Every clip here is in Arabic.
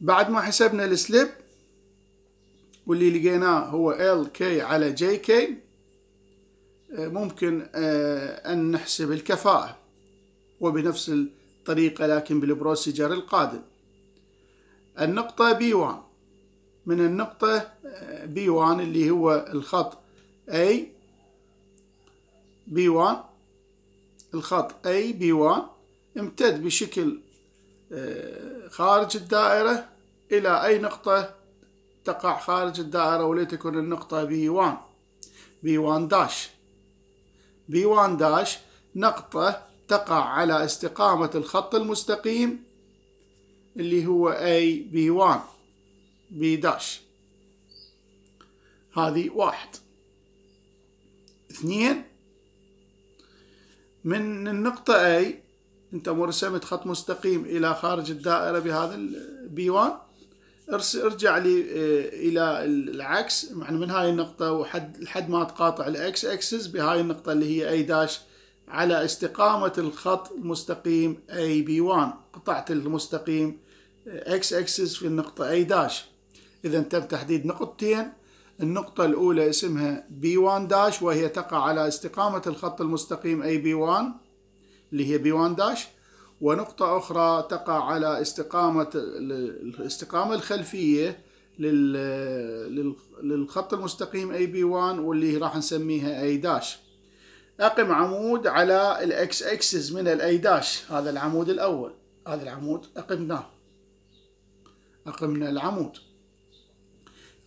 بعد ما حسبنا السلب واللي لقيناه هو LK على JK آه، ممكن آه، أن نحسب الكفاءة وبنفس الطريقة لكن بالبروسيجر القادم النقطة B1 من النقطة آه، B1 اللي هو الخط A B1 الخط A B1 امتد بشكل آه، خارج الدائرة إلى أي نقطة تقع خارج الدائرة ولتكن النقطة B1 B1 داش B1 داش نقطة تقع على استقامة الخط المستقيم اللي هو A B1 B داش هذه واحد اثنين من النقطة A انت مو رسمت خط مستقيم الى خارج الدائره بهذا البي 1 ارجع لي آه، الى العكس احنا من هاي النقطه وحد لحد ما تقاطع الاكس اكسس بهاي النقطه اللي هي اي داش على استقامه الخط المستقيم اي بي 1 قطعت المستقيم اكس آه، اكسس في النقطه اي داش اذا تم تحديد نقطتين النقطة الأولى اسمها بي 1 داش وهي تقع على استقامة الخط المستقيم أي بي 1 اللي هي بي 1 داش ونقطة أخرى تقع على استقامة الاستقامة الخلفية للخط المستقيم اي بي 1 واللي راح نسميها اي داش أقم عمود على الإكس أكسس من الأي داش هذا العمود الأول هذا العمود أقمناه أقمنا العمود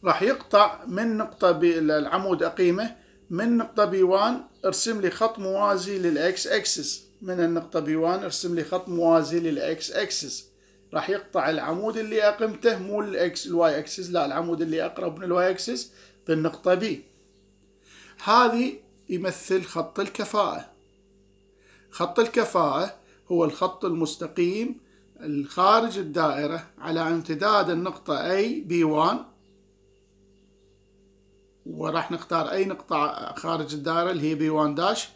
راح يقطع من نقطة العمود أقيمه من نقطة بي 1 ارسم لي خط موازي للإكس أكسس من النقطة B1 ارسم لي خط موازي للإكس أكسس راح يقطع العمود اللي أقمته مو الإكس الواي أكسس لا العمود اللي أقرب من الواي أكسس بالنقطة B هذه يمثل خط الكفاءة خط الكفاءة هو الخط المستقيم الخارج الدائرة على امتداد النقطة A B1 وراح نختار أي نقطة خارج الدائرة اللي هي B1 داش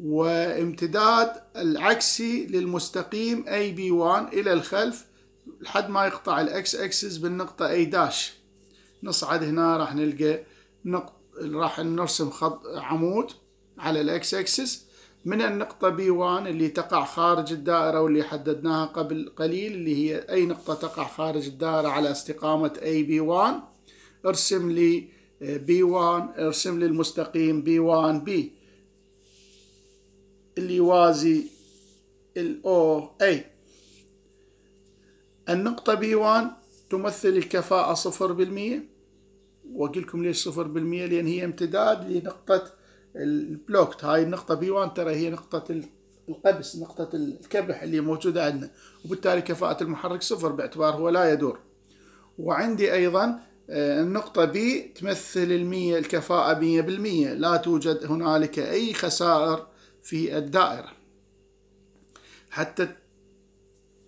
وامتداد العكسي للمستقيم اي بي 1 الى الخلف لحد ما يقطع الاكس اكسس بالنقطة اي داش نصعد هنا راح نلقى نقط راح نرسم خط عمود على الاكس اكسس من النقطة بي 1 اللي تقع خارج الدائرة واللي حددناها قبل قليل اللي هي اي نقطة تقع خارج الدائرة على استقامة اي بي 1 ارسم لي بي آه، 1 ارسم لي المستقيم بي 1 بي اللي يوازي ال A النقطة B1 تمثل الكفاءة صفر بالمية وأقول لكم ليش صفر بالمية لأن هي امتداد لنقطة البلوكت هاي النقطة بي 1 ترى هي نقطة القبس نقطة الكبح اللي موجودة عندنا وبالتالي كفاءة المحرك صفر باعتبار هو لا يدور وعندي أيضا آه، النقطة بي تمثل المية الكفاءة مية بالمية لا توجد هنالك أي خسائر في الدائرة حتى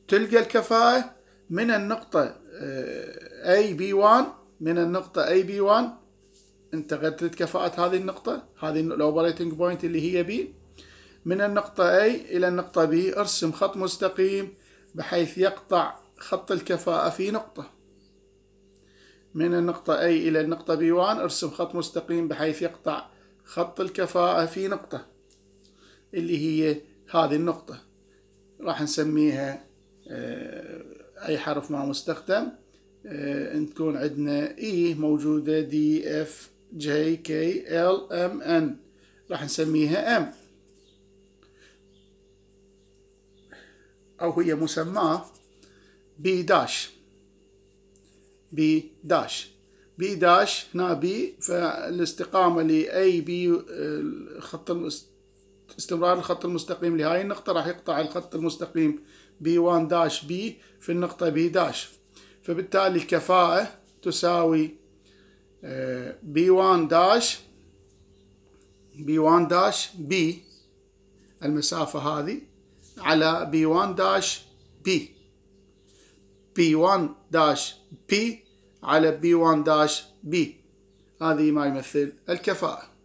تلقى الكفاءة من النقطة آه، AB1 من النقطة AB1 انت قدرت كفاءة هذه النقطة هذه الاوبريتنج بوينت اللي هي B من النقطة A إلى النقطة B ارسم خط مستقيم بحيث يقطع خط الكفاءة في نقطة من النقطة A إلى النقطة B1 ارسم خط مستقيم بحيث يقطع خط الكفاءة في نقطة اللي هي هذه النقطة راح نسميها آه، أي حرف ما مستخدم آه، أن تكون عندنا إي e موجودة دي إف جي كي إل إم إن راح نسميها إم أو هي مسماة بي داش بي داش بي داش هنا بي فالاستقامة لأي آه، بي خط استمرار الخط المستقيم لهاي النقطة راح يقطع الخط المستقيم B1 داش B في النقطة B داش فبالتالي كفاءة تساوي B1 آه، داش B1 داش B المسافة هذه على B1 داش B B1 داش B على B1 داش B هذه ما يمثل الكفاءة